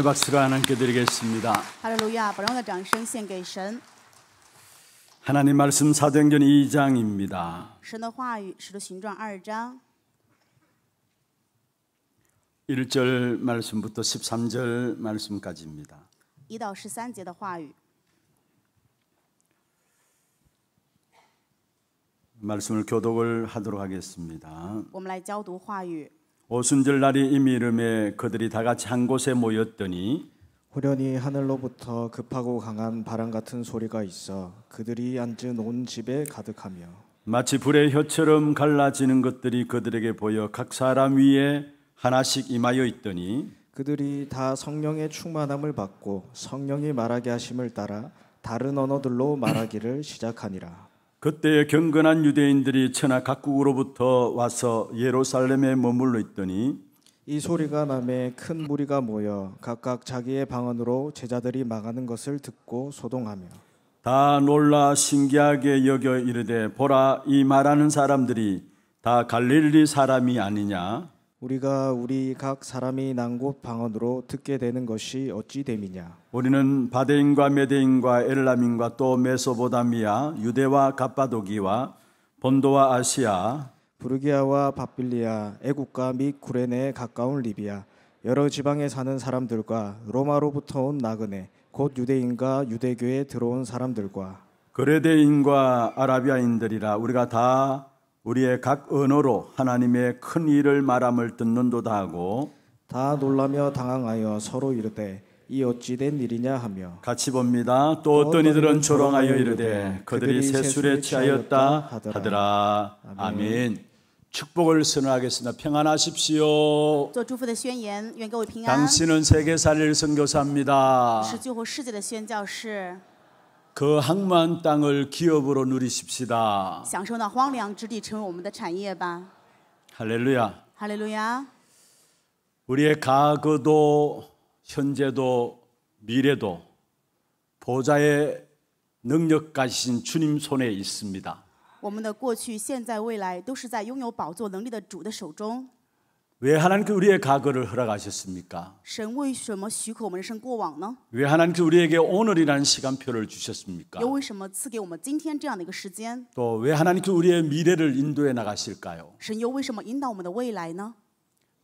영광의 박수로 하나님께 드리겠습니다. 할렐루야. 하나님 말씀 사도행전 2장입니다. 일절 말씀부터 13절 말씀까지입니다. 1到 13节的 화유. 말씀을 교독을 하도록 하겠습니다. 我们来教读话 오순절날이 이미름에 그들이 다 같이 한 곳에 모였더니 호련히 하늘로부터 급하고 강한 바람 같은 소리가 있어 그들이 앉은 온 집에 가득하며 마치 불의 혀처럼 갈라지는 것들이 그들에게 보여 각 사람 위에 하나씩 임하여 있더니 그들이 다 성령의 충만함을 받고 성령이 말하게 하심을 따라 다른 언어들로 말하기를 시작하니라 그때 경건한 유대인들이 천하 각국으로부터 와서 예루살렘에 머물러 있더니 이 소리가 남에 큰 무리가 모여 각각 자기의 방언으로 제자들이 막하는 것을 듣고 소동하며 다 놀라 신기하게 여겨 이르되 보라 이 말하는 사람들이 다 갈릴리 사람이 아니냐 우리가 우리 각 사람이 난 곳 방언으로 듣게 되는 것이 어찌 됨이냐 우리는 바데인과 메데인과 엘라민과 또 메소보다미아 유대와 갑바도기와 본도와 아시아 부르기아와 바빌리아 애국과 및 구레네에 가까운 리비아 여러 지방에 사는 사람들과 로마로부터 온 나그네 곧 유대인과 유대교에 들어온 사람들과 그레데인과 아라비아인들이라 우리가 다 우리의 각 언어로 하나님의 큰 일을 말함을 듣는도다 하고 다 놀라며 당황하여 서로 이르되 이 어찌 된 일이냐 하며 같이 봅니다. 또 어떤 이들은 조롱하여 이르되 그들이 세술에 취하였다 하더라. 아멘. 축복을 선언하겠습니다. 평안하십시오. 당신은 세계 살릴 선교사입니다. 그 항만 땅을 기업으로 누리십시다. 享受那荒凉之地成为我们的产业吧。 할렐루야. 할렐루야. 우리의 과거도 현재도 미래도 보좌의 능력 가신 주님 손에 있습니다. 我们的过去、现在、未来都是在拥有宝座能力的主的手中。왜 하나님께 우리의 과거를 허락하셨습니까? 왜 하나님께 우리에게 오늘이라는 시간표를 주셨습니까? 또왜 하나님께 우리의 미래를 인도해 나가실까요?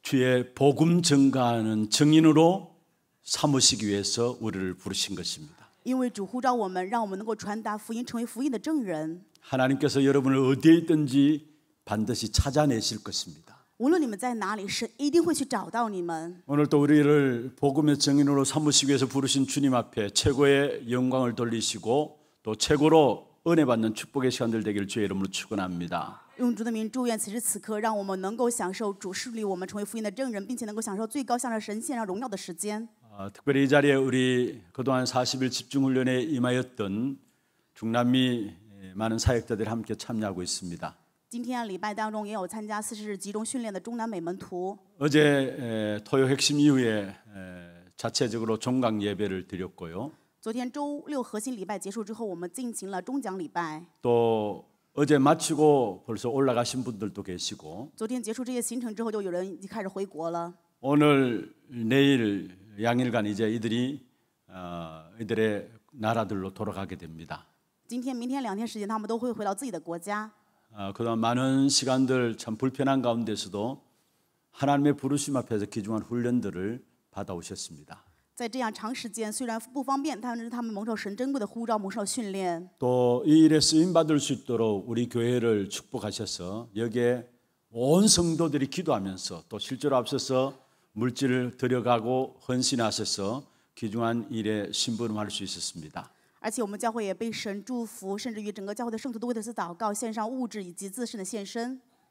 주의 복음 증가하는 증인으로 삼으시기 위해서 우리를 부르신 것입니다. 하나님께서 여러분을 어디에 있든지 반드시 찾아내실 것입니다. 오늘 도 우리를 복음의 증인으로 삼으시기 위해서 부르신 주님 앞에 최고의 영광을 돌리시고 또 최고로 은혜 받는 축복의 시간들 되길 주의 이름으로 축원합니다. 用主的名祝愿此时此刻，让我们能够享受主势力，我们成为福音的证人，并且能够享受最高向着神献上荣耀的时间。 아, 특별히 이 자리에 우리 그동안 40일 집중 훈련에 임하였던 중남미 많은 사역자들이 함께 참여하고 있습니다. 今天礼拜当中也有参加四十日集中训练的中南美门徒。어제토요핵심이후에자체적으로종강예배를드렸고 요。 昨天周六核心礼拜结束之后，我们进行了中讲礼拜。또어제마치고벌써올라가신분들도계시 고。 昨天结束这些行程之后，就有人已经开始回国了。오늘내일양일간이제이들이이들의나라들로돌아가게됩니 다。 今天明天两天时间，他们都会回到自己的国家。 어, 그동안 많은 시간들 참 불편한 가운데서도 하나님의 부르심 앞에서 귀중한 훈련들을 받아오셨습니다. 또 이 일에 쓰임 받을 수 있도록 우리 교회를 축복하셔서 여기에 온 성도들이 기도하면서 또 실제로 앞서서 물질을 들여가고 헌신하셔서 귀중한 일에 신부름할 수 있었습니다. 而且我们教会也被神祝福，甚至于整个教会的圣徒都为此祷告，献上物质以及自身的献身。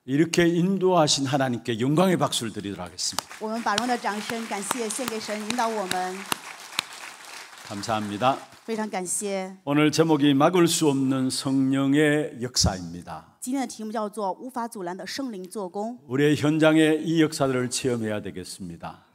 이렇게 인도하신 하나님께 영광의 박수를 드리도록 하겠습니다. 我们把荣耀的掌声感谢献给神引导我们。 감사합니다. 非常感谢。 오늘 제목이 막을 수 없는 성령의 역사입니다. 今天的题目叫做无法阻拦的圣灵做工。 우리의 현장에 이 역사들을 체험해야 되겠습니다.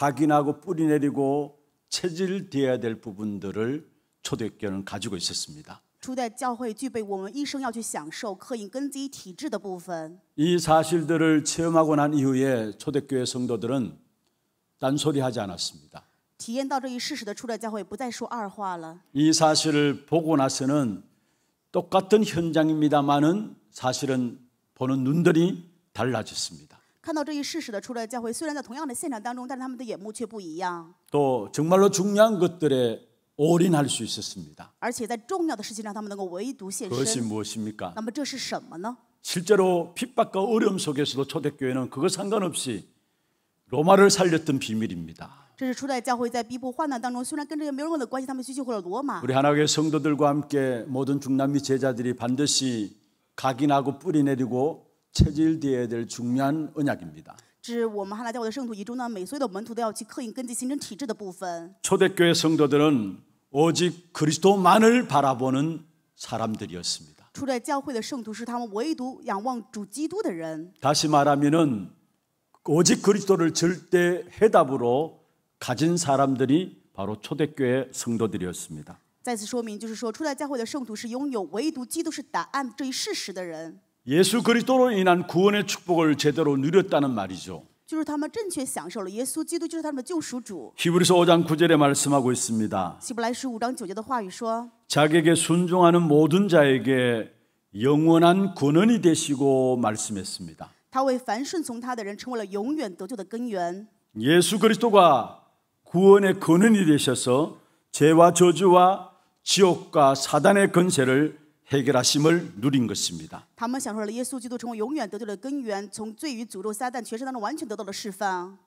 각인하고 뿌리 내리고 체질되어야 될 부분들을 초대교회는 가지고 있었습니다. 이 사실들을 체험하고 난 이후에 초대교회 성도들은 딴소리하지 않았습니다. 이 사실을 보고 나서는 똑같은 현장입니다만은 사실은 보는 눈들이 달라졌습니다. 看到这一事实的，除了教会虽然在同样的现场当中，但是他们的眼目却不一样。또 정말로 중요한 것들에 올인할 수 있었습니다. 而且在重要的事情上，他们能够唯独献 그것이 무엇입니까? 那么这是什么呢？ 실제로 핍박과 어려움 속에서도 초대교회는 그거 상관없이 로마를 살렸던 비밀입니다. 这是初代教会在逼迫患难当中虽然跟这个没有任何关系他们去救回了罗马 우리 하나교회 성도들과 함께 모든 중남미 제자들이 반드시 각인하고 뿌리 내리고 체질되어야 될 중요한 언약입니다. 是我们汉来教会的圣徒仪中呢，每所有的门徒都要去刻印根据形成体制的部分。 초대교회 성도들은 오직 그리스도만을 바라보는 사람들이었습니다. 初代教会的圣徒是他们唯独仰望主基督的人， 다시 말하면은 오직 그리스도를 절대 해답으로 가진 사람들이 바로 초대교회 성도들이었습니다. 再次说明，就是说初代教会的圣徒是拥有唯独基督是答案这一事实的人。 예수 그리스도로 인한 구원의 축복을 제대로 누렸다는 말이죠. 히브리서 5장 9절에 말씀하고 있습니다. 자객에 순종하는 모든 자에게 영원한 권원이 되시고 말씀했습니다. 예수 그리스도가 구원의 권원이 되셔서 죄와 저주와 지옥과 사단의 근세를 해결하심을 누린 것입니다.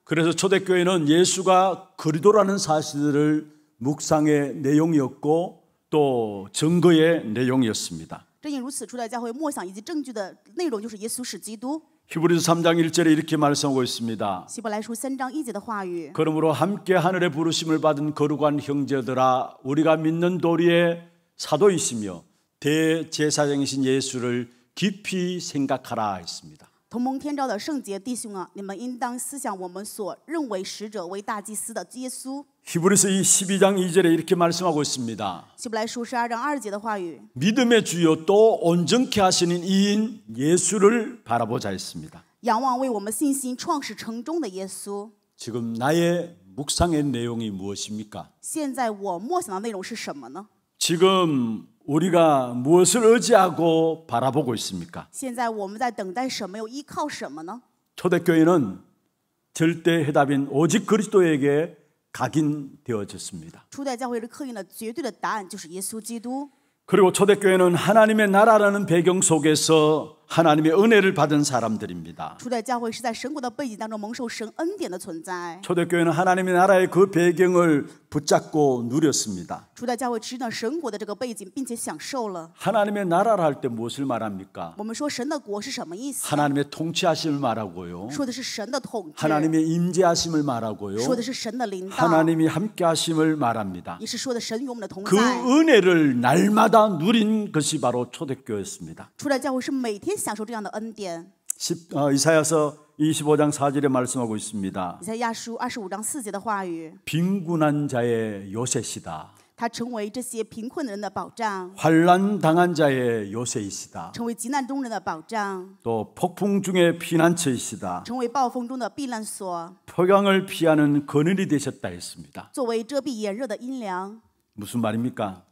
그래서 초대교회는 예수가 그리도라는 사실을 묵상의 내용이었고 또 증거의 내용이었습니다. 히브리서 3장 1절에 이렇게 말씀하고 있습니다. 그러므로 함께 하늘의 부르심을 받은 거룩한 형제들아 우리가 믿는 도리에 사도이시며 대제사장이신 예수를 깊이 생각하라 했습니다. 同蒙天照的圣洁弟兄啊，你们应当思想我们所认为使者为大祭司的耶稣。 히브리서 12장 2절에 이렇게 말씀하고 있습니다. 믿음의 주요 또 온전케 하시는 이인 예수를 바라보자 했습니다. 지금 나의 묵상의 내용이 무엇입니까? 지금 우리가 무엇을 의지하고 바라보고 있습니까? 现在我们在等待什么又依靠什么呢? 초대교회는 절대 해답인 오직 그리스도에게 각인되어졌습니다. 初代教会的 그리고 초대교회는 하나님의 나라라는 배경 속에서 하나님의 은혜를 받은 사람들입니다. 초대교회는 하나님의 나라의 그 배경을 붙잡고 누렸습니다. 하나님의 나라를 할때 무엇을 말합니까? 하나님의 통치하심을 말하고요. 하나님의 임재하심을 말하고요. 하나님이 함께하심을 말합니다. 그 은혜를 날마다 누린 것이 바로 초대교였습니다 어, 이사야서 25장 4절에 말씀하고 있습니다. 빈곤한 자의 요새시다. 환난 당한 자의 요새이시다. 또 폭풍 중의 피난처이시다. 成为강을 피하는 그늘이 되셨다 했습니다. 무슨 말입니까?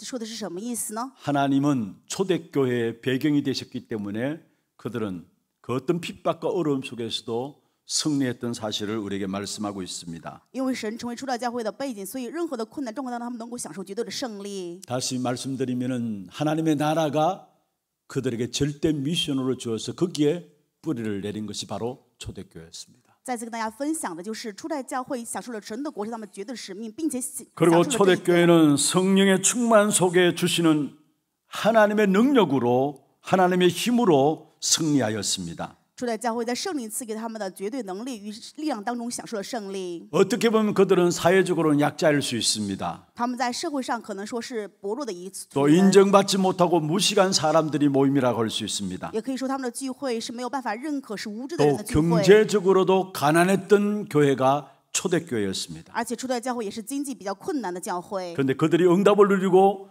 하나님은 초대교회의 배경이 되셨기 때문에 그들은 그 어떤 핍박과 어려움 속에서도 승리했던 사실을 우리에게 말씀하고 있습니다. 다시 말씀드리면은 하나님의 나라가 그들에게 절대 미션으로 주어서 거기에 뿌리를 내린 것이 바로 초대교회였습니다. 再次跟大家分享的就是初代教会享受了神的国是他们绝对使命，并且그리고 초대교회는 성령의 충만 속에 주시는 하나님의 능력으로 하나님의 힘으로 승리하였습니다. 主的教会在圣灵赐给他们的绝对能力与力量当中享受了胜利. 어떻게 보면 그들은 사회적으로는 약자일 수 있습니다. 他们在社会上可能说是薄弱的一또 인정받지 못하고 무시한 사람들이 모임이라고 할수 있습니다. 也可以说他们的聚会是没有办法认可是无知的人的聚会.또 경제적으로도 가난했던 교회가 초대교회였습니다. 而且初代教会也是经济比较困难的教会. 그런데 그들이 응답을 누리고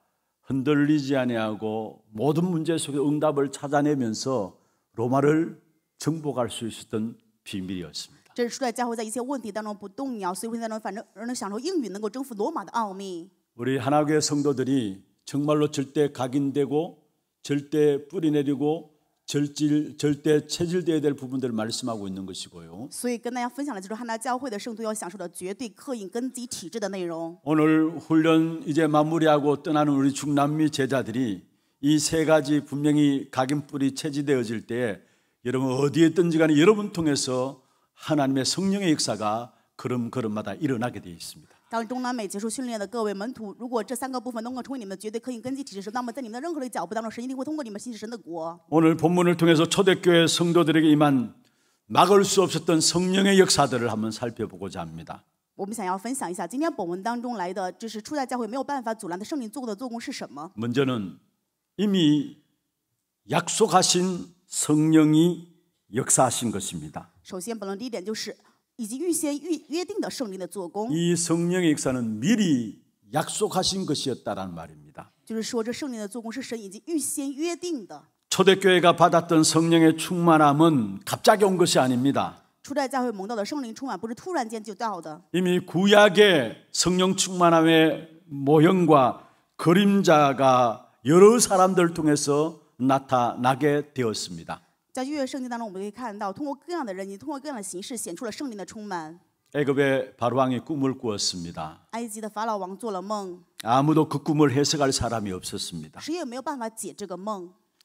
흔들리지 아니하고 모든 문제 속에 응답을 찾아내면서 로마를 정복할 수 있었던 비밀이었습니다. 우리 하나교회 성도들이 정말로 절대 각인되고 절대 뿌리내리고 절질 절대 체질되어야 될 부분들을 말씀하고 있는 것이고요. 所以跟大家分享的就是汉娜教会的圣徒要享受的绝对刻印跟自体质的内容 오늘 훈련 이제 마무리하고 떠나는 우리 중남미 제자들이 이 세 가지 분명히 각인뿔이 체지되어질 때 여러분 어디에 있든지 간에 여러분 통해서 하나님의 성령의 역사가 걸음걸음마다 일어나게 되어 있습니다. 当中南美结束训练的各位门徒如果这三个部分能够成为你们绝对可以根基体制时那么在你们的任何的脚步当中神一定会通过你们信使神的国 오늘 본문을 통해서 초대교회 성도들에게 임한 막을 수 없었던 성령의 역사들을 한번 살펴보고자 합니다. 我们想要分享一下今天本文当中来的，就是初代教会没有办法阻拦的圣灵做过的做工是什么？ 먼저는 이미 약속하신 성령이 역사하신 것입니다. 首先，本论第一点就是 以预先约定的圣灵的做工이 성령의 역사는 미리 약속하신 것이었다라는 말입니다. 就是说，这圣灵的做工是神已经预先约定的。 초대교회가 받았던 성령의 충만함은 갑자기 온 것이 아닙니다. 初代教会蒙到的圣灵充满不是突然间就到的， 이미 구약의 성령 충만함의 모형과 그림자가 여러 사람들 통해서 나타나게 되었습니다. 在约圣经当中，我们可以看到，通过各样的人，你通过各样的形式，显出了圣灵的充满。 애굽의 바로왕이 꿈을 꾸었습니다. 아무도 그 꿈을 해석할 사람이 없었습니다.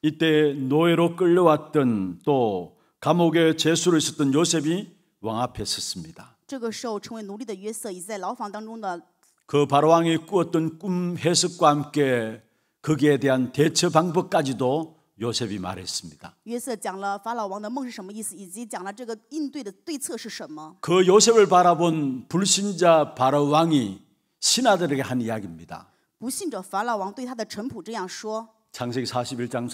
이때 노예로 끌려왔던 또 감옥에 재수를 했었던 요셉이 왕 앞에 섰습니다. 그 바로왕이 꾸었던 꿈 해석과 함께 거기에 대한 대처 방법까지도 요셉이 말했습니다. 그 요셉을 바라본 불신자 바로 왕이 신하들에게 한 이야기입니다. 창세기 41장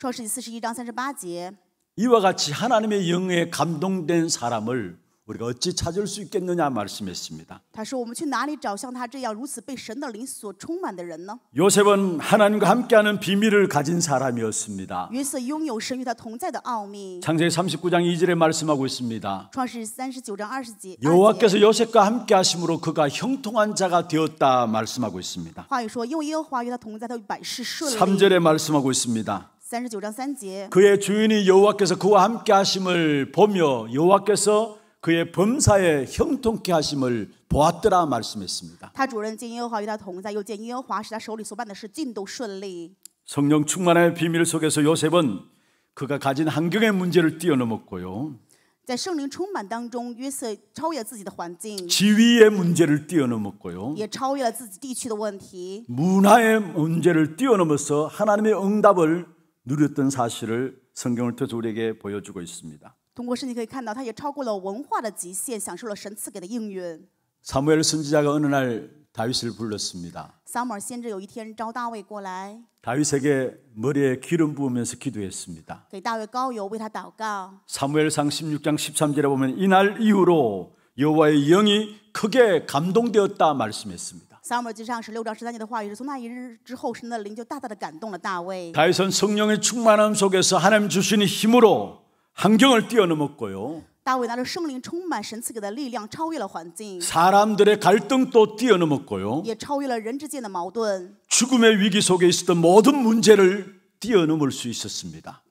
38절이죠. 이와 같이 하나님의 영에 감동된 사람을 우리가 어찌 찾을 수 있겠느냐 말씀했습니다. 他说我们去哪里找像他这样如此被神的灵所充满的人呢? 요셉은 하나님과 함께하는 비밀을 가진 사람이었습니다. 约瑟拥有神与他同在的奥秘. 창세기 39장 2절에 말씀하고 있습니다. 여호와께서 요셉과 함께 하심으로 그가 형통한 자가 되었다 말씀하고 있습니다. 3절에 말씀하고 있습니다. 그의 주인이 여호와께서 그와 함께 하심을 보며 여호와께서 그의 범사에 형통케 하심을 보았더라 말씀했습니다. 성령 충만의 비밀 속에서 요셉은 그가 가진 환경의 문제를 뛰어넘었고요. 지위의 문제를 뛰어넘었고요. 문화의 문제를 뛰어넘어서 하나님의 응답을 누렸던 사실을 성경을 통해서 우리에게 보여주고 있습니다. 通过圣经可以看到，他也超过了文化的极限，享受了神赐给的应允。 사무엘 선지자가 어느 날 다윗을 불렀습니다. 撒母耳先知有一天招大卫过来， 다윗에게 머리에 기름 부으면서 기도했습니다. 给大卫膏油为他祷告。 사무엘상 16장 13절에 보면 이날 이후로 여호와의 영이 크게 감동되었다 말씀했습니다. 撒母耳记上十六章十三节的话语是从那一日之后，神的灵就大大的感动了大卫。 다윗은 성령의 충만함 속에서 하나님 주신 힘으로 환경을 뛰어넘었고요. 사람들의 갈등도 뛰어넘었고요. 죽음의 위기 속에 있었던 모든 문제를 뛰어넘을 수 있었습니다.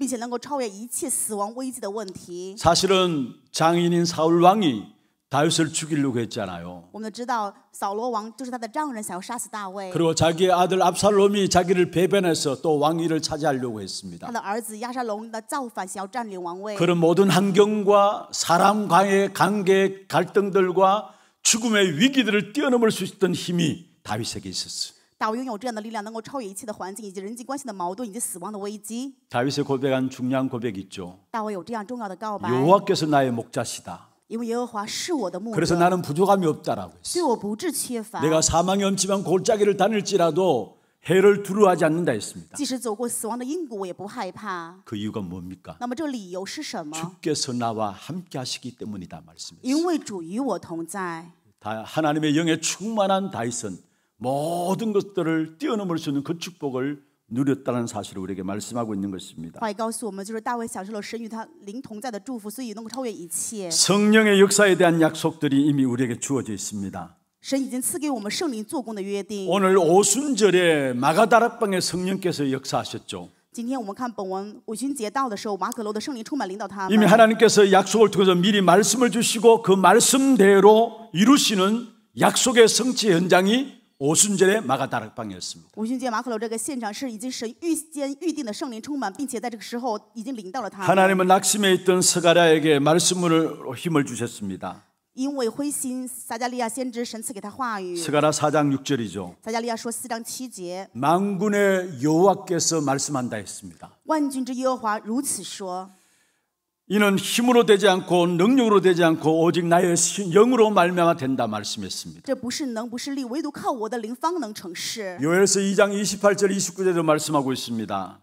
사실은 장인인 사울 왕이 다윗을 죽이려고 했잖아요. 그리고 자기의 아들 압살롬이 자기를 배변해서 또 왕위를 차지하려고 했습니다. 그런 모든 환경과 사람과의 관계 갈등들과 죽음의 위기들을 뛰어넘을 수 있던 힘이 다윗에게 있었어요. 다윗의고백한중요한고백있죠여호와께서나의목자시다 그래서 나는 부족함이 없다라고 했어요. 내가 사망이 없지만 골짜기를 다닐지라도 해를 두려워하지 않는다 했습니다. 그 이유가 뭡니까? 주께서 나와 함께 하시기 때문이다 말씀했습니다. 하나님의 영에 충만한 다이슨 모든 것들을 뛰어넘을 수 있는 그 축복을 누렸다는 사실을 우리에게 말씀하고 있는 것입니다. 성령의 역사에 대한 약속들이 이미 우리에게 주어져 있습니다. 오늘 오순절에 마가다락방에 성령께서 역사하셨죠. 이미 하나님께서 약속을 통해서 미리 말씀을 주시고 그 말씀대로 이루시는 약속의 성취 현장이 오순절의 마가 다락방이었습니다. 五旬节马可楼这个现场是已经神预先预定的圣灵充满，并且在这个时候已经领到了他们。 하나님은 낙심에 있던 스가랴에게 말씀으로 힘을 주셨습니다. 因为灰心，撒加利亚先知神赐给他话语。 스가랴 4장 6절이죠. 撒加利亚说四章七节， 만군의 여호와께서 말씀한다 했습니다. 万军之耶和华如此说。 이는 힘으로 되지 않고 능력으로 되지 않고 오직 나의 영으로 말미암아 된다 말씀했습니다. 요엘서 2장 28절 29절도 말씀하고 있습니다.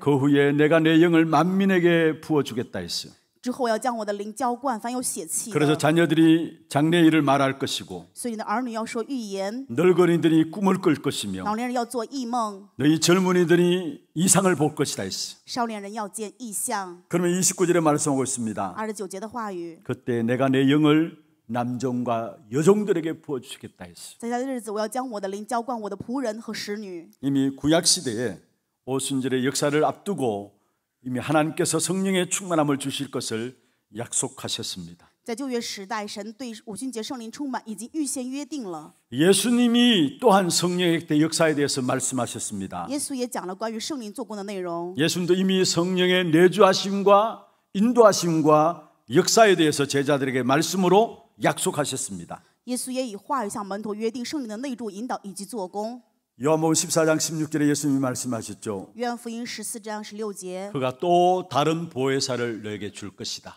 그 후에 내가 내 영을 만민에게 부어 주겠다 했어요. 之后要将我的灵浇灌凡有血气 그래서 자녀들이 장래일을 말할 것이고 所以你的儿女要说预言， 늙은이들이 꿈을 꿀 것이며 老年人要做异梦， 너희 젊은이들이 이상을 볼 것이다 했어. 少年人要见异象。 그러면 29절에 말씀하고 있습니다. 二十九节的话语， 그때 내가 내 영을 남종과 여종들에게 부어 주겠다 시 했어. 在家日子我要将我的灵浇灌我的仆人和使女 이미 구약 시대에 오순절의 역사를 앞두고 이미 하나님께서 성령의 충만함을 주실 것을 약속하셨습니다. 예수님이 또한 성령의 역사에 대해서 말씀하셨습니다. 예수님도 이미 성령의 내주하심과 인도하심과 역사에 대해서 제자들에게 말씀으로 약속하셨습니다. 요한복음 14장 16절에 예수님이 말씀하셨죠. 그가 또 다른 보혜사를 너에게 줄 것이다.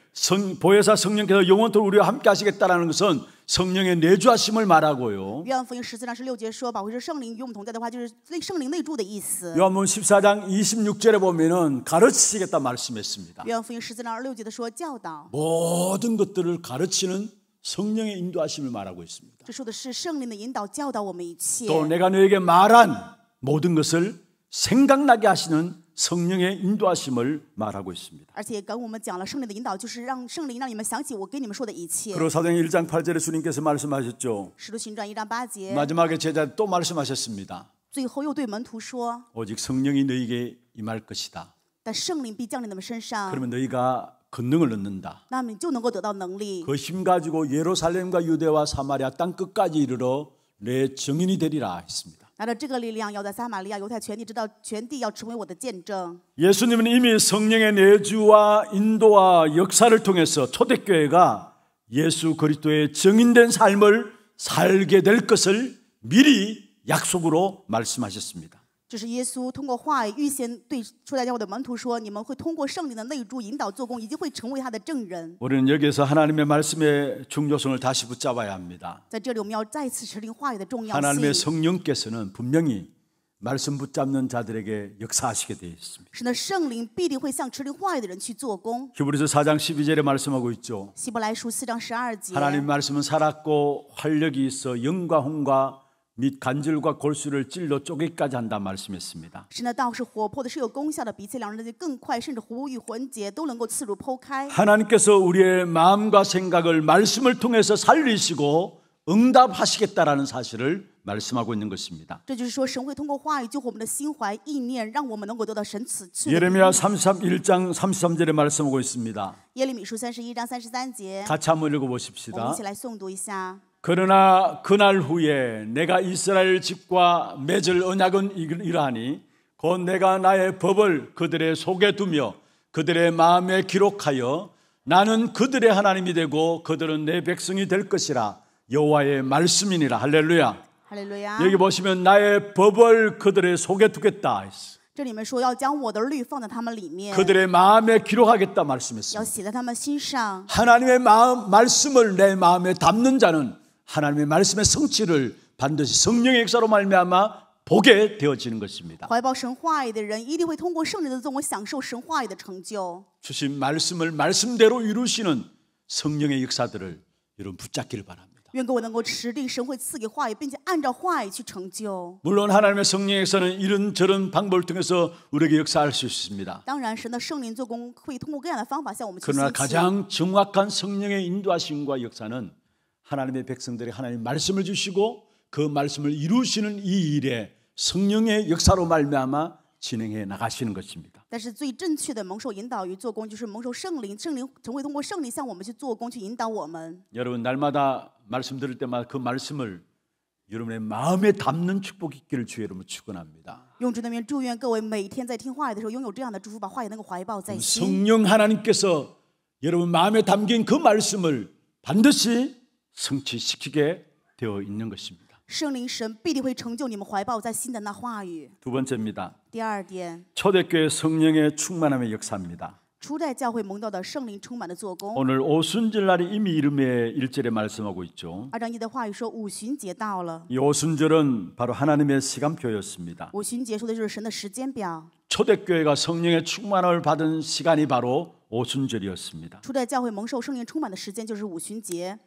성, 보혜사 성령께서 영원토록 우리와 함께 하시겠다라는 것은 성령의 내주하심을 말하고요. 요한복음 14장 26절에 보면은 가르치시겠다 말씀했습니다. 모든 것들을 가르치는 성령의 인도하심을 말하고 있습니다. 또 내가 너에게 말한 모든 것을 생각나게 하시는 성령의 인도하심을 말하고 있습니다. 而且刚사도행 1장 8절에 주님께서 말씀하셨죠. 마지막에 제자 또 말씀하셨습니다. 오직 성령이 너희에게 임할 것이다. 그러면 너희가 권능을 얻는다. 그 힘 가지고 예루살렘과 유대와 사마리아 땅 끝까지 이르러 내 증인이 되리라 했습니다. 나는这个力量要在撒玛利亚犹太全地直到全地要成为我的见证 예수님은 이미 성령의 내주와 인도와 역사를 통해서 초대교회가 예수 그리스도의 증인된 삶을 살게 될 것을 미리 약속으로 말씀하셨습니다. 这是耶稣通过话预先对初代教会的门徒说你们会通过圣灵的内助引导做工以及会成为他的证人우리 여기서 하나님의 말씀의 중요성을 다시 붙잡아야 합니다. 在这里，我们要再次持定话语的重要 하나님의 성령께서는 분명히 말씀 붙잡는 자들에게 역사하시게 되어 있습니다. 是呢，圣灵必定会向持定话语的人去做工。 히브리서 4장 12절에 말씀하고 있죠.希伯来书四章十二节， 하나님 말씀은 살았고 활력이 있어 영과 혼과 및 간질과 골수를 찔러 쪼개까지 한다 말씀했습니다. 하나님께서 우리의 마음과 생각을 말씀을 통해서 살리시고 응답하시겠다라는 사실을 말씀하고 있는 것입니다. 예레미야 31장 33절에 말씀하고 있습니다. 같이 한번 읽어 보십시다. 그러나 그날 후에 내가 이스라엘 집과 맺을 언약은 이러하니 곧 내가 나의 법을 그들의 속에 두며 그들의 마음에 기록하여 나는 그들의 하나님이 되고 그들은 내 백성이 될 것이라 여호와의 말씀이니라 할렐루야. 할렐루야. 여기 보시면 나의 법을 그들의 속에 두겠다. 그들의 마음에 기록하겠다 말씀했습니다. 하나님의 마음 말씀을 내 마음에 담는 자는 하나님의 말씀의 성취를 반드시 성령의 역사로 말미암아 보게 되어지는 것입니다. 주신 말씀을 말씀대로 이루시는 성령의 역사들을 여러분 붙잡기를 바랍니다. 물론 하나님의 성령에서는 이런 저런 방법을 통해서 우리에게 역사할 수 있습니다. 그러나 가장 정확한 성령의 인도하심과 역사는 하나님의 백성들이 하나님 말씀을 주시고 그 말씀을 이루시는 이 일에 성령의 역사로 말미암아 진행해 나가시는 것입니다. 여러분 날마다 말씀 들을 때마다 그 말씀을 여러분의 마음에 담는 축복이 있기를 주의 이름으 축원합니다. 성령 하나님께서 여러분 마음에 담긴 그 말씀을 반드시 성취시키게 되어 있는 것입니다. 圣灵神必定会成就你们怀抱在心的那话语。두 번째입니다. 第二点， 초대교회 성령의 충만함의 역사입니다. 初代教会蒙到的圣灵充满的做工。 오늘 오순절 날이 이미 이름의 일절에 말씀하고 있죠. 二章一的话语说五旬节到了，이 오순절은 바로 하나님의 시간표였습니다. 五旬节说的就是神的 초대교회가 성령의 충만함을 받은 시간이 바로 오순절이었습니다.初代教会蒙受圣灵充满的时间就是五旬节。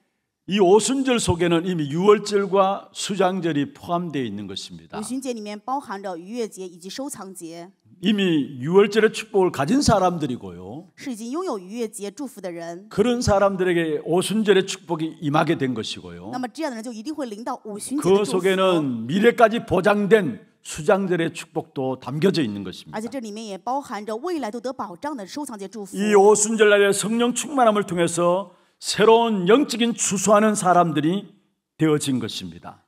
이 오순절 속에는 이미 유월절과 수장절이 포함되어 있는 것입니다. 五旬节里面包含着逾越节以及收藏节. 이미 유월절의 축복을 가진 사람들이고요. 是已经拥有逾越节祝福的人. 그런 사람들에게 오순절의 축복이 임하게 된 것이고요. 那么这样的人就一定会领到五旬节的祝福.그 속에는 미래까지 보장된 수장절의 축복도 담겨져 있는 것입니다. 이 오순절 날의 성령 충만함을 통해서 새로운 영적인 추수하는 사람들이 되어진 것입니다.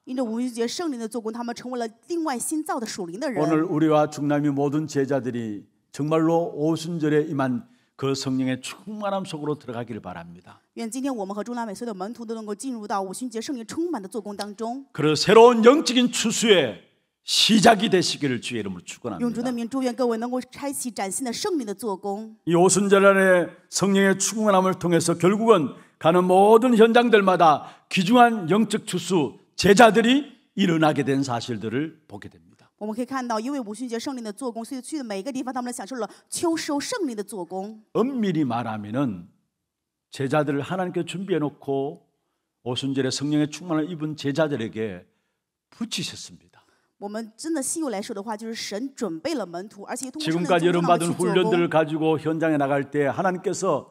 오늘 우리와 중남이 모든 제자들이 정말로 오순절에 임한 그 성령의 충만함 속으로 들어가기를 바랍니다. 그런 새로운 영적인 추수에 시작이 되시기를 주의 이름으로 축원합니다. 이 오순절 안에 성령의 충만함을 통해서 결국은 가는 모든 현장들마다 귀중한 영적 추수 제자들이 일어나게 된 사실들을 보게 됩니다. 我们可以看到，因为五旬节圣灵的做工，所以去的每个地方，他们享受了秋收圣灵的做工。 엄밀히 말하면은 제자들을 하나님께 준비해 놓고 오순절에 성령의 충만을 입은 제자들에게 붙이셨습니다. 我们真的信用来说的话，就是神准备了门徒，而且通过 지금까지 圣灵的 받은 훈련들을 가지고 현장에 나갈 때 하나님께서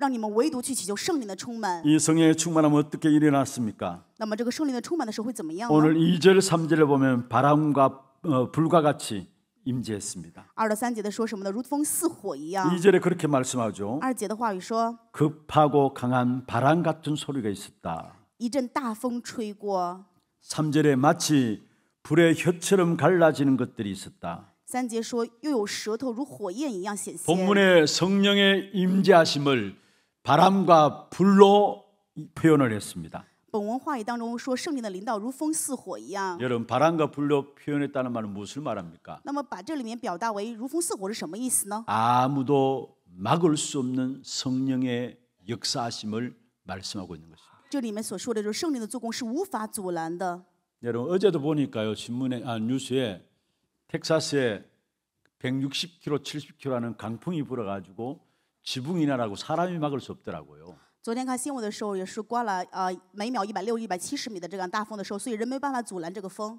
让你们唯独去祈求圣灵的充满。이 성령의 충만함은 어떻게 일어났습니까? 那么这个圣灵的充满的时候会怎么样 오늘 2절 3절을 보면 바람과 어, 불과 같이 임재했습니다. 二到三节的说什么呢？如同似火一样。 2절에 그렇게 말씀하죠. 二节的话语说， 급하고 강한 바람 같은 소리가 있었다. 一阵大风吹过。 3절에 마치 불의 혀처럼 갈라지는 것들이 있었다. 三节说，又有舌头如火焰一样显现。본문의 성령의 임재하심을 바람과 불로 표현을 했습니다. 本文话语当中说，圣灵的领导如风似火一样。 여러분 바람과 불로 표현했다는 말은 무엇을 말합니까? 那么把这里面表达为如风似火是什么意思呢？ 아무도 막을 수 없는 성령의 역사하심을 말씀하고 있는 것입니다. 这里面所说的就是圣灵的做工是无法阻拦的。 여러분 어제도 보니까요 신문에 아, 뉴스에 텍사스에 160km, 70km라는 강풍이 불어가지고 지붕이나라고 사람이 막을 수 없더라고요. 昨天看新闻的时候，也是刮了呃每秒一百六、一百七十米的这样大风的时候，所以人没办法阻拦这个风。 어，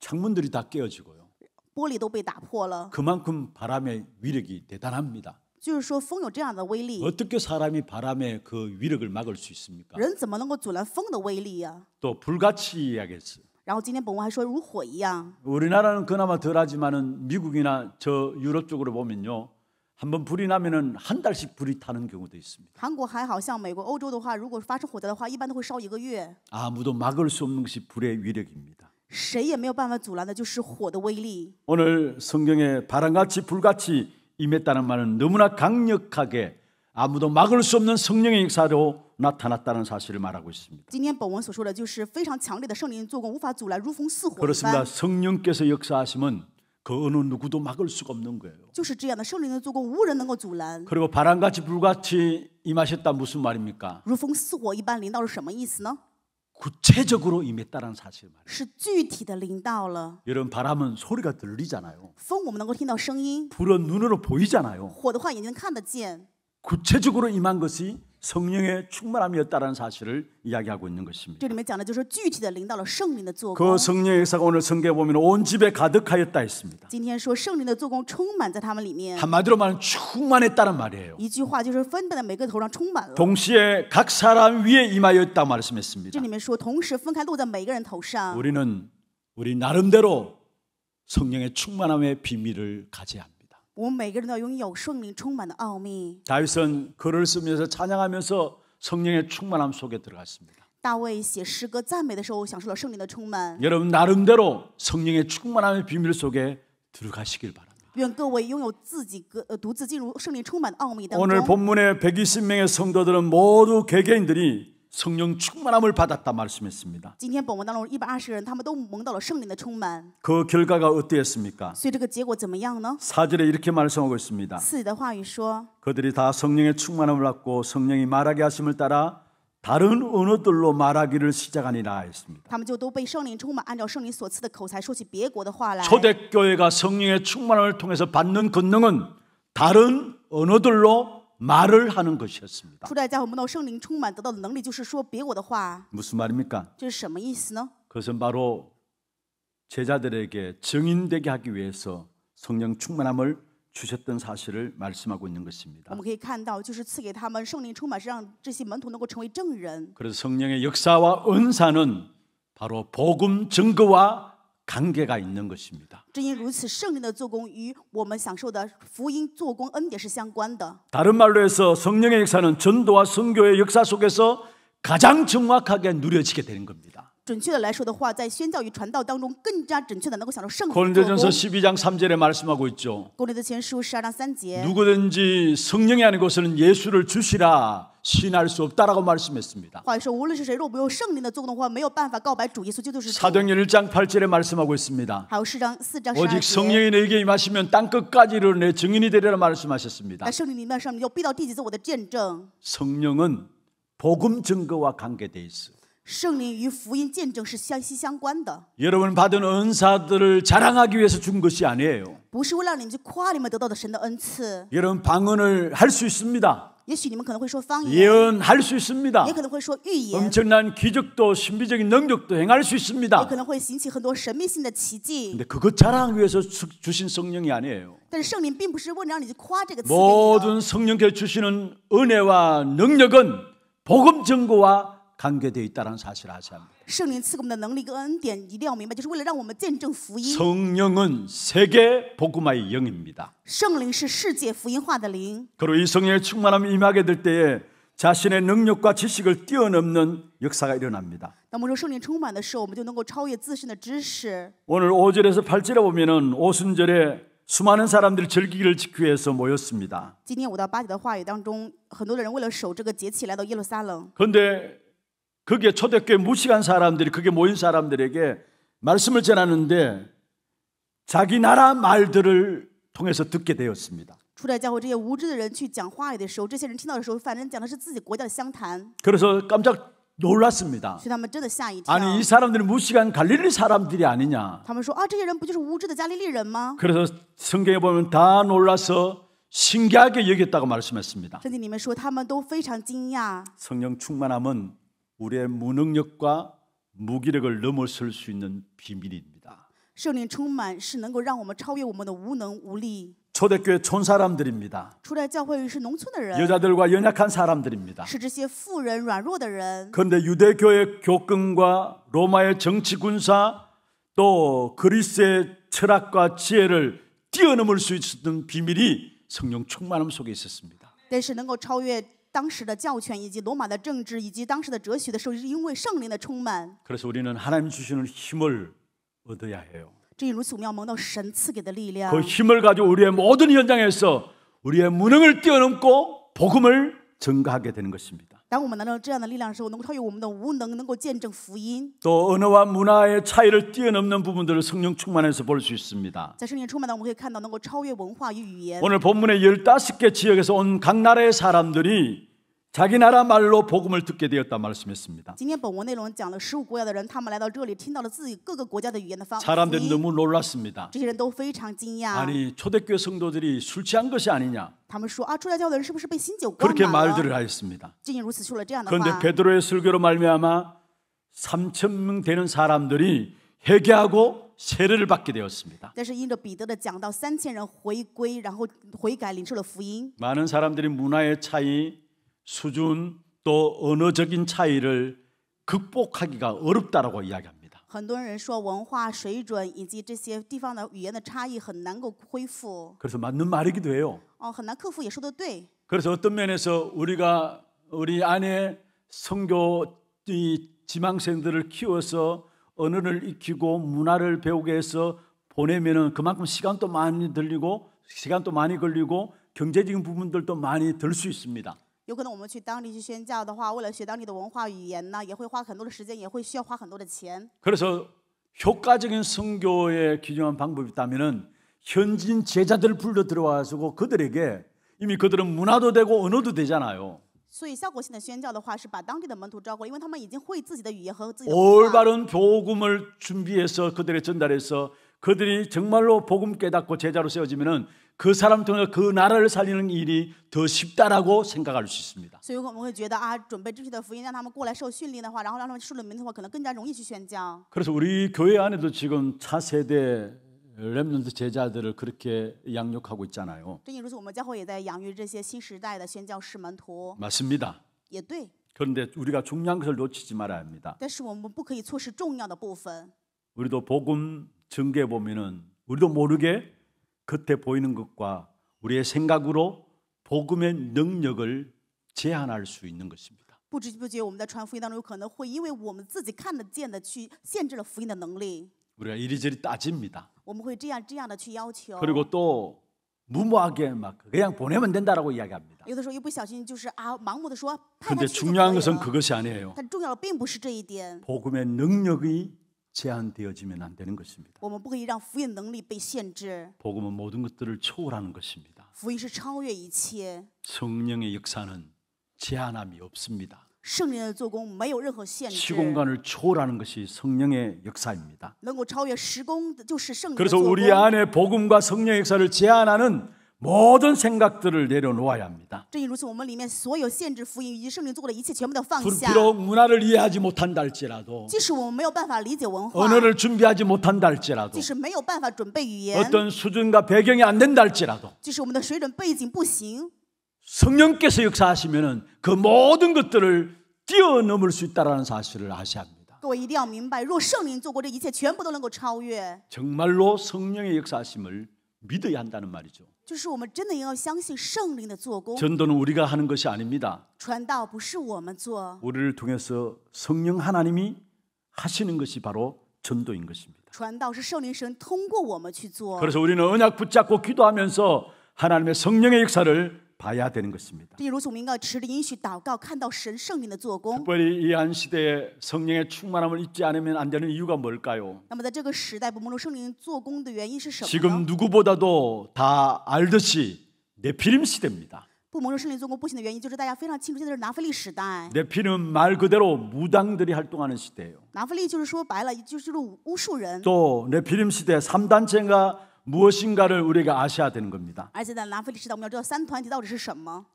창문들이 다 깨어지고요. 玻璃都被打破了。 그만큼 바람의 위력이 대단합니다. 就是说风有这样的威力， 어떻게 사람이 바람의 그 위력을 막을 수 있습니까? 人怎么能够阻拦风的威力呀、또 불같이 이야기했어然后今天本文还说如火一样， 우리나라는 그나마 덜하지만은 미국이나 저 유럽 쪽으로 보면요. 한번 불이 나면은 한 달씩 불이 타는 경우도 있습니다. 한국 还好像美国、欧洲的话，如果发生火灾的话，一般都会烧一个月。 아무도 막을 수 없는 것이 불의 위력입니다. 谁也没有办法阻拦的就是火的威力。 오늘 성경에 바람같이 불같이 임했다는 말은 너무나 강력하게 아무도 막을 수 없는 성령의 역사로 나타났다는 사실을 말하고 있습니다. 그렇습니다. 성령께서 역사하심은 그 어느 누구도 막을 수가 없는 거예요. 그리고 바람같이 불같이 임하셨다 무슨 말입니까? 구체적으로 임했다는 사실 말이에요. 여러분 바람은 소리가 들리잖아요. 불은 눈으로 보이잖아요. 구체적으로 임한 것이 성령의 충만함이었다는 사실을 이야기하고 있는 것입니다. 그 성령의 역사가 오늘 성경에 보면 온 집에 가득하였다 했습니다. 한마디로 말하면 충만했다는 말이에요. 동시에 각 사람 위에 임하였다 말씀했습니다. 우리는 우리 나름대로 성령의 충만함의 비밀을 가져야 합니다. 我们每个人都要拥有圣灵充满的奥秘。 다윗은 글을 쓰면서 찬양하면서 성령의 충만함 속에 들어갔습니다. 大卫写诗歌赞美的时候，享受了圣灵的充满。 여러분 나름대로 성령의 충만함의 비밀 속에 들어가시길 바랍니다. 愿各位拥有自己个呃独自进入圣灵充满奥秘当 오늘 中。 본문의 120명의 성도들은 모두 개개인들이 성령 충만함을 받았다 말씀했습니다. 그 결과가 어땠습니까? 所절에 이렇게 말씀하고 있습니다. 그들이 다 성령의 충만함을 받고 성령이 말하게 하심을 따라 다른 언어들로 말하기를 시작하니라 했습니다. 초대교회가 성령의 충만함을 통해서 받는 권능은 다른 언어들로 말을 하는 것이었습니다. 出来在我们的圣灵充满得到的能力就是说别我的话. 무슨 말입니까? 这是什么意思呢? 그것은 바로 제자들에게 증인되게 하기 위해서 성령 충만함을 주셨던 사실을 말씀하고 있는 것입니다. 그래서 성령의 역사와 은사는 바로 복음 증거와 관계가 있는 것입니다. 正因如此，圣灵的做工与我们享受的福音做工恩典是相关的。 다른 말로 해서 성령의 역사는 전도와 선교의 역사 속에서 가장 정확하게 누려지게 되는 겁니다. 准确的来说的话，在宣教与传道当中更加准确的能够享受圣。 고린도전서 12장 3절에 말씀하고 있죠. 고린도전서 12장 3절。 누구든지 성령이 아닌 것은 예수를 주시라 신할 수 없다라고 말씀했습니다. 사도행전 1장 8절에 말씀하고 있습니다. 오직 성령이 내게 임하시면 땅 끝까지 이내 증인이 되리라 말씀하셨습니다. 성령은 복음 증거와 관계돼 있어. 圣灵与福音见证是相息相关的. 여러분 받은 은사들을 자랑하기 위해서 준 것이 아니에요. 不是为了你们去夸你们得到的神的恩赐. 여러분 방언을 할 수 있습니다. 예언할 수 있습니다. 엄청난 기적도 신비적인 능력도 행할 수 있습니다. 근데 그것 자랑하 위해서 주신 성령이 아니에요. 모든 성령께 서 주시는 은혜와 능력은 복음 증거와 관계되어 있다는 사실을 아셔야 합니다. 圣灵赐给我们的能力跟恩典，一定要明白，就是为了让我们见证福音。 성령은 세계 복음화의 영입니다. 圣灵是世界福音化的灵， 그리고 이 성령의 충만함이 임하게 될 때에 자신의 능력과 지식을 뛰어넘는 역사가 일어납니다. 那么说圣灵充满的时候，我们就能够超越自身的知识。 오늘 5절에서 8절에 보면은 오순절에 수많은 사람들이 절기를 지키 위해서 모였습니다.今天五到八节的话语当中，很多的人为了守这个节气来到耶路撒冷，그런데 거기에 초대교회 무식한 사람들이 그게 모인 사람들에게 말씀을 전하는데 자기 나라 말들을 통해서 듣게 되었습니다. 그래서 깜짝 놀랐습니다. 아니 이 사람들이 무식한 갈릴리 사람들이 아니냐. 그래서 성경에 보면 다 놀라서 신기하게 여겼다고 말씀했습니다. 성령 충만함은 우리의 무능력과 무기력을 넘어설 수 있는 비밀입니다. 성령 充满是能够让我们超越我们的无能无力。 초대교회 촌 사람들입니다. 여자들과 연약한 사람들입니다. 그런데 유대교의 교권과 로마의 정치 군사 또 그리스의 철학과 지혜를 뛰어넘을 수 있었던 비밀이 성령 충만함 속에 있었습니다. 当时的教权以及罗马的政治以及当时的哲学的时候是因为圣灵的充满그래서우리는하나님주시는힘을얻어야해요正如此我们要蒙到神赐给的力量그힘을가지고우리의모든현장에서우리의무능을뛰어넘고복음을증가하게되는것입니다 当我们拿到这样的力量的时候，能够超越我们的无能，能够见证福音。또 언어와 문화의 차이를 뛰어넘는 부분들을 성령 충만에서 볼 수 있습니다. 在圣灵充满的，我们可以看到能够超越文化与语言。 오늘 본문의 15개 지역에서 온각 나라의 사람들이 자기 나라 말로 복음을 듣게 되었다 말씀했습니다. 사람들 너무 놀랐습니다. 아니 초대교회 성도들이 술 취한 것이 아니냐? 그렇게 말들을 하였습니다. 그런데 베드로의 설교로 말미암아 3천 명 되는 사람들이 회개하고 세례를 받게 되었습니다. 많은 사람들이 문화의 차이, 수준 또 언어적인 차이를 극복하기가 어렵다라고 이야기합니다. 很多人说文化水准以及这些地方的语言的差异很难够恢复. 그래서 맞는 말이기도 해요. 어, 很难克服也说得对. 그래서 어떤 면에서 우리가 우리 안에 성교 지망생들을 키워서 언어를 익히고 문화를 배우게 해서 보내면은 그만큼 시간도 많이 들리고 시간도 많이 걸리고 경제적인 부분들도 많이 들 수 있습니다. 有可能我们去当地去宣教的话，为了学当地的文化语言呢，也会花很多的时间，也会需要花很多的钱。그래서 효과적인 선교에 기준한 방법이 있다면은 현지제자들 불러 들어와서 그들에게 이미 그들은 문화도 되고 언어도 되잖아요. 所以效果性的宣教的话是把当地的门徒招过，因为他们已经会自己的语言和自己的 복음을 준비해서 그들에 전달해서 그들이 정말로 복음 깨닫고 제자로 세워지면은 그 사람 통해 그 나라를 살리는 일이 더 쉽다라고 생각할 수 있습니다. 그래서 우리 교회 안에도 지금 차세대 렘넌트 제자들을 그렇게 양육하고 있잖아요. 맞습니다. 그런데 우리가 중요한 것을 놓치지 말아야 합니다. 우리도 복음 증계 보면은 우리도 모르게 겉에 보이는 것과 우리의 생각으로 복음의 능력을 제한할 수 있는 것입니다. 不知不觉，我们在传福音当中，有可能会因为我们自己看得见的，去限制了福音的能力。 우리가 이리저리 따집니다. 我们会这样这样的去要求。 그리고 또 무모하게 막 그냥 보내면 된다라고 이야기합니다. 有的时候一不小心就是啊，盲目的说派派去就可以 중요한 것은 그것이 아니에요. 但重要的并不是这一点， 복음의 능력이 제한되어지면 안 되는 것입니다. 복음은 모든 것들을 초월하는 것입니다. 성령의 역사는 제한함이 없습니다. 시공간을 초월하는 것이 성령의 역사입니다. 그래서 우리 안에 복음과 성령 역사를 제한하는 모든 생각들을 내려놓아야 합니다. 비록 문화를 이해하지 못한다 할지라도 언어를 준비하지 못한다 할지라도 어떤 수준과 배경이 안 된다 할지라도 성령께서 역사하시면 그 모든 것들을 뛰어넘을 수 있다는 사실을 아셔야 합니다. 정말로성령의역사심을 믿어야 한다는 말이죠. 전도는 우리가 하는 것이 아닙니다. 우리를 통해서 성령 하나님이 하시는 것이 바로 전도인 것입니다. 그래서 우리는 언약 붙잡고 기도하면서 하나님의 성령의 역사를 봐야 되는 것입니다. 특별히 이한 시대에 성령의 충만함을 잊지 않으면 안 되는 이유가 뭘까요? 지금 누구보다도 다 알듯이 내피림 시대입니다. 내피는말 그대로 무당들이 활동하는 시대예요. 나非利就是说白了就是巫术人。또 내피림 시대 3단체가 무엇인가를 우리가 아셔야 되는 겁니다.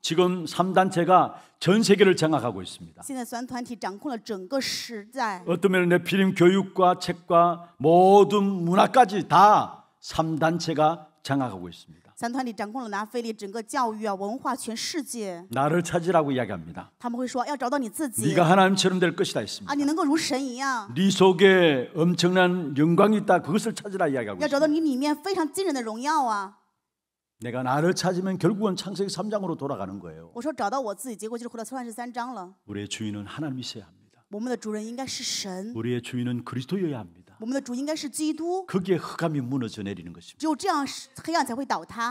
지금 3단체가 전 세계를 장악하고 있습니다. 어떤 면에 내피림 교육과 책과 모든 문화까지 다 3단체가 장악하고 있습니다. 三团体掌控了南非里整个教育啊、文化、全世界。나를찾으라고이야기합니다他们会说要找到你自己。네가하나님처럼될것이다했습니다啊，你能够如神一样。네속에엄청난영광이있다그것을찾으라이야기하고要找到你里面非常惊人的荣耀啊。내가나를찾으면결국은창세기3장으로돌아가는거예요我说找到我自己，结果就是回到创世三章了。우리의주인은하나님이셔야합니다我们的主人应该是神。우리의주인은그리스도여야합니다 我们 거기에 흑암이 무너져 내리는 것입니다.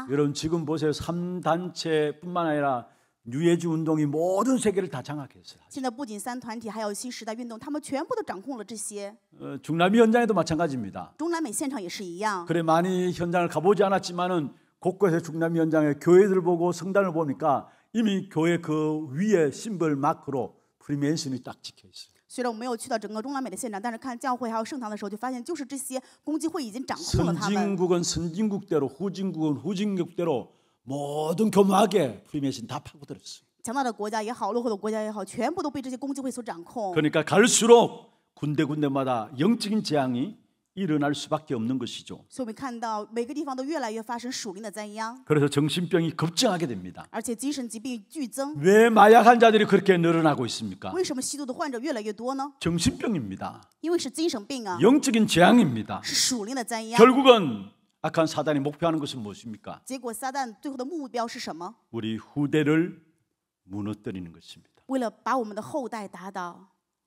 여러분 지금 보세요. 3단체뿐만 아니라 뉴에지 운동이 모든 세계를 다 장악했어요. 现在不仅三团体，还有新时代运动，他们全部都掌控了这些。 중남미 현장에도 마찬가지입니다. 中南美现场也是一样。 그래 많이 현장을 가보지 않았지만은 곳곳에 중남미 현장의 교회들 보고 성당을 보니까 이미 교회 그 위에 심벌 마크로 프리메이이딱 찍혀 있어요. 虽然我没有去到整个中南美的现场，但是看教会还有圣堂的时候，就发现就是这些攻击会已经掌控了他们。 선진국은 선진국대로 후진국은 후진국대로 모든 교묘하게 프리메이 다 파고들었어요. 强大的国家也好，落后的国家也好，全部都被这些攻击会所掌控。 그러니까 갈수록 군데군데마다 영적인 재앙이 일어날 수밖에 없는 것이죠. 그래서 정신병이 급증하게 됩니다. 왜 마약 환자들이 그렇게 늘어나고 있습니까? 정신병입니다. 영적인 재앙입니다. 결국은 악한 사단이 목표하는 것은 무엇입니까? 우리 후대를 무너뜨리는 것입니다.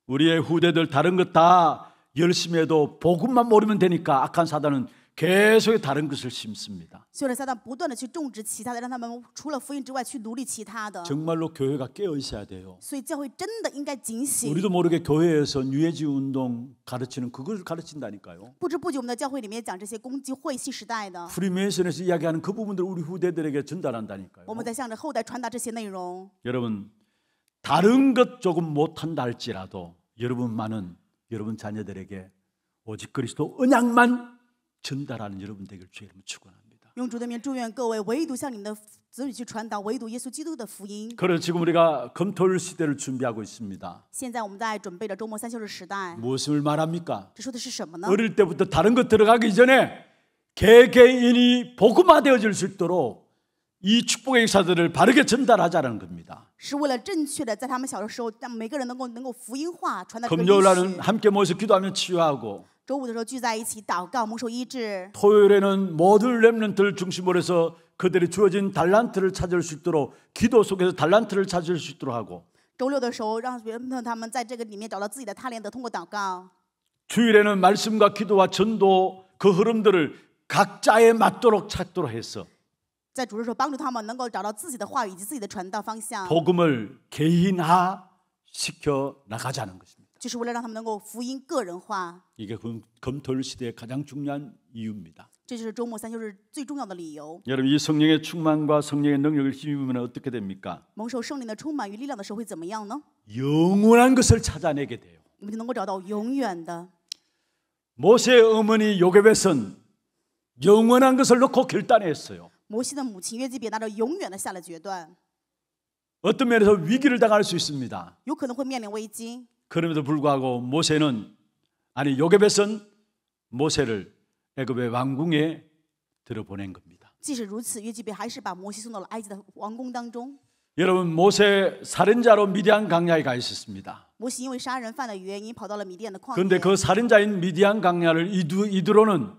우리의 후대들 다른 것다 열심히 해도 복음만 모르면 되니까 악한 사단은 계속 다른 것을 심습니다. 정말로 교회가 깨어 있어야 돼요. 우리도 모르게 교회에서 유해지 운동 가르치는 그걸 가르친다니까요. 프리메이슨에서 이야기하는 그 부분들 우리 후대들에게 전달한다니까요. 여러분 다른 것 조금 못한다 할지라도 여러분만은 여러분 자녀들에게 오직 그리스도 은양만 전달하는 여러분 되길 주의 이름으로 축원합니다. 그래 지금 우리가 검토일 시대를 준비하고 있습니다. 무엇을 말합니까? 어릴 때부터 다른 것 들어가기 전에 개개인이 복음화되어질 수 있도록 이 축복의 역사들을 바르게 전달하자는 겁니다. 금요일 날은 함께 모여서 기도하며 치유하고 토요일에는 모든 렘넌트를 중심으로 해서 그들이 주어진 달란트를 찾을 수 있도록 기도 속에서 달란트를 찾을 수 있도록 하고 주일에는 말씀과 기도와 전도 그 흐름들을 각자에 맞도록 찾도록 해서 在主日时候帮助他们能够找到自己的话语以及自己的传道方向， 복음을 개인화 시켜 나가자는 것입니다. 就是为了让他们能够福音个人化。 이게 검- 토일 시대의 가장 중요한 이유입니다. 这就是周末三休日最重要的理由。 여러분 이 성령의 충만과 성령의 능력을 힘입으면 어떻게 됩니까? 蒙受圣灵的充满与力量的时候会怎么样呢？ 영원한 것을 찾아내게 돼요. 我们能够找到永远的 모세의 어머니 요게벳은 영원한 것을 놓고 결단했어요. 摩西的母亲约基别拿着永远的下了决断。 어떤 면에서 위기를 당할 수 있습니다. 그럼에도 불구하고 모세는 아니 요게벳은 모세를 애굽의 왕궁에 들어보낸 겁니다. 即使如此还是把摩西送到了埃及的王宫当中 여러분 모세 살인자로 미디안 강야에 가 있었습니다. 그런데 그 살인자인 미디안 강야를 이두, 이드로는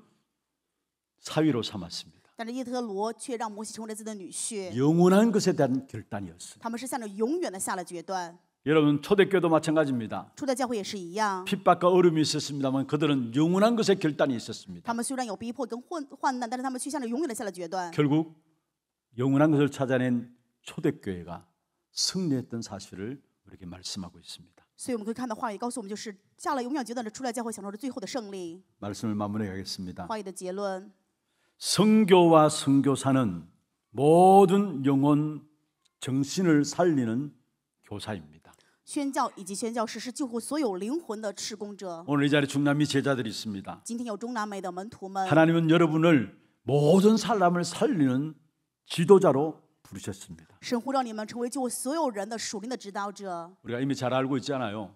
사위로 삼았습니다. 但是叶特罗却让摩西成为了自己的女婿。 영원한 것에 대한 결단이었어요. 他们是向着永远的下了决断。 여러분 초대교도 마찬가지입니다. 初代教会也是一样， 핍박과 어려움이 있었습니다만 그들은 영원한 것에 결단이 他 있었습니다. 们虽然有逼迫跟患患难，但是他们却向着永远的下了决断。 결국 영원한 것을 찾아낸 초대교회가 승리했던 사실을 우리에게 말씀하고 있습니다. 所以我们可以看到话语告诉我们，就是下了永远决断的初代教会享受着最后的胜利。 말씀을 마무리하겠습니다. 话语的结论， 성교와 성교사는 모든 영혼 정신을 살리는 교사입니다. 宣教以及宣教士是救护所有灵魂的施工者。 오늘 이 자리 중남미 제자들이 있습니다. 하나님은 여러분을 모든 사람을 살리는 지도자로 부르셨습니다. 우리가 이미 잘 알고 있잖아요.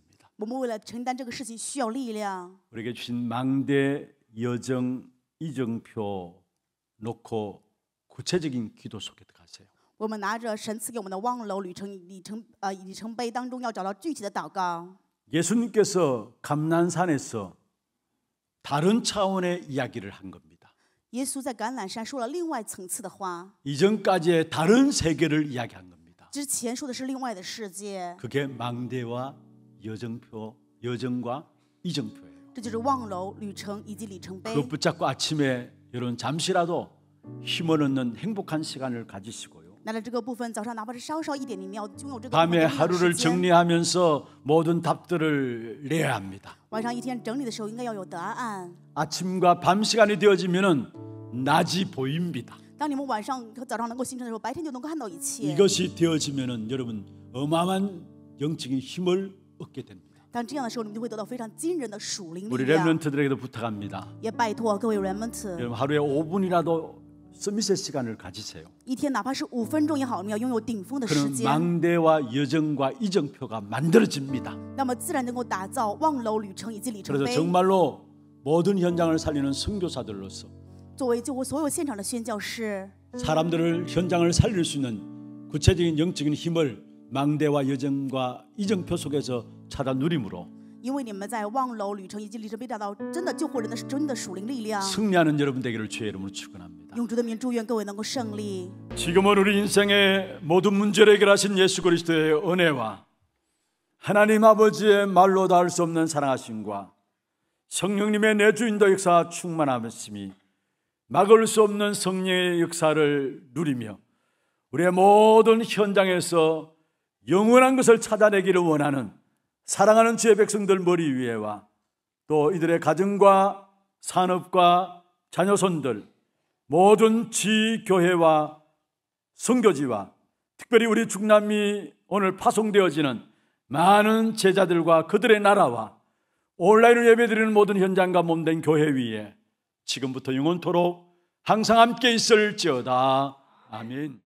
我们为了承担这个事情需要力量。 우리에게 주신 망대 여정 이정표 놓고 구체적인 기도 속에 들어가세요. 我们拿着神赐给我们的望楼旅程里程呃里程碑当中，要找到具体的祷告。 예수님께서 감난산에서 다른 차원의 이야기를 한 겁니다. 耶稣在橄榄山说了另外层次的话， 이전까지의 다른 세계를 이야기한 겁니다. 之前说的是另外的世界， 그게 망대와 여정표, 여정과 이정표예요. 그 붙잡고 아침에 여러분 잠시라도 힘을 얻는 행복한 시간을 가지시고요. 밤에 하루를 정리하면서 모든 답들을 내야 합니다. 아침과 밤 시간이 되어지면은 낮이 보입니다. 이것이 되어지면은 여러분 어마어 영적인 힘을 얻게 됩니다. 当这样的时候，你们就会得到非常惊人的属灵力 우리 量。 렘넌트들에게도 부탁합니다. 也拜托各位 r e m n t 여 하루에 5분이라도 서밋의 시간을 가지세요. 一天哪怕是五分钟也好，我们要拥有顶峰的时 그런 망대와 여정과 이정표가 만들어집니다. 那么自然能够打造望楼旅程以及里程 그래서 정말로 모든 현장을 살리는 선교사들로서 作为救国所有现场的宣教士， 사람들을 현장을 살릴 수 있는 구체적인 영적인 힘을 망대와 여정과 이정표 음. 속에서 찾아 누림으로 승리하는 여러분 되기를 주의 이름으로 축원합니다. 지금은 우리 인생의 모든 문제를 해결하신 예수 그리스도의 은혜와 하나님 아버지의 말로 닿을 수 없는 사랑하심과 성령님의 내주인도 역사 충만하심이 막을 수 없는 성령의 역사를 누리며 우리의 모든 현장에서 영원한 것을 찾아내기를 원하는 사랑하는 주의 백성들 머리 위에와 또 이들의 가정과 산업과 자녀손들 모든 지교회와 성교지와 특별히 우리 중남미 오늘 파송되어지는 많은 제자들과 그들의 나라와 온라인을 예배드리는 모든 현장과 몸된 교회 위에 지금부터 영원토록 항상 함께 있을지어다. 아멘.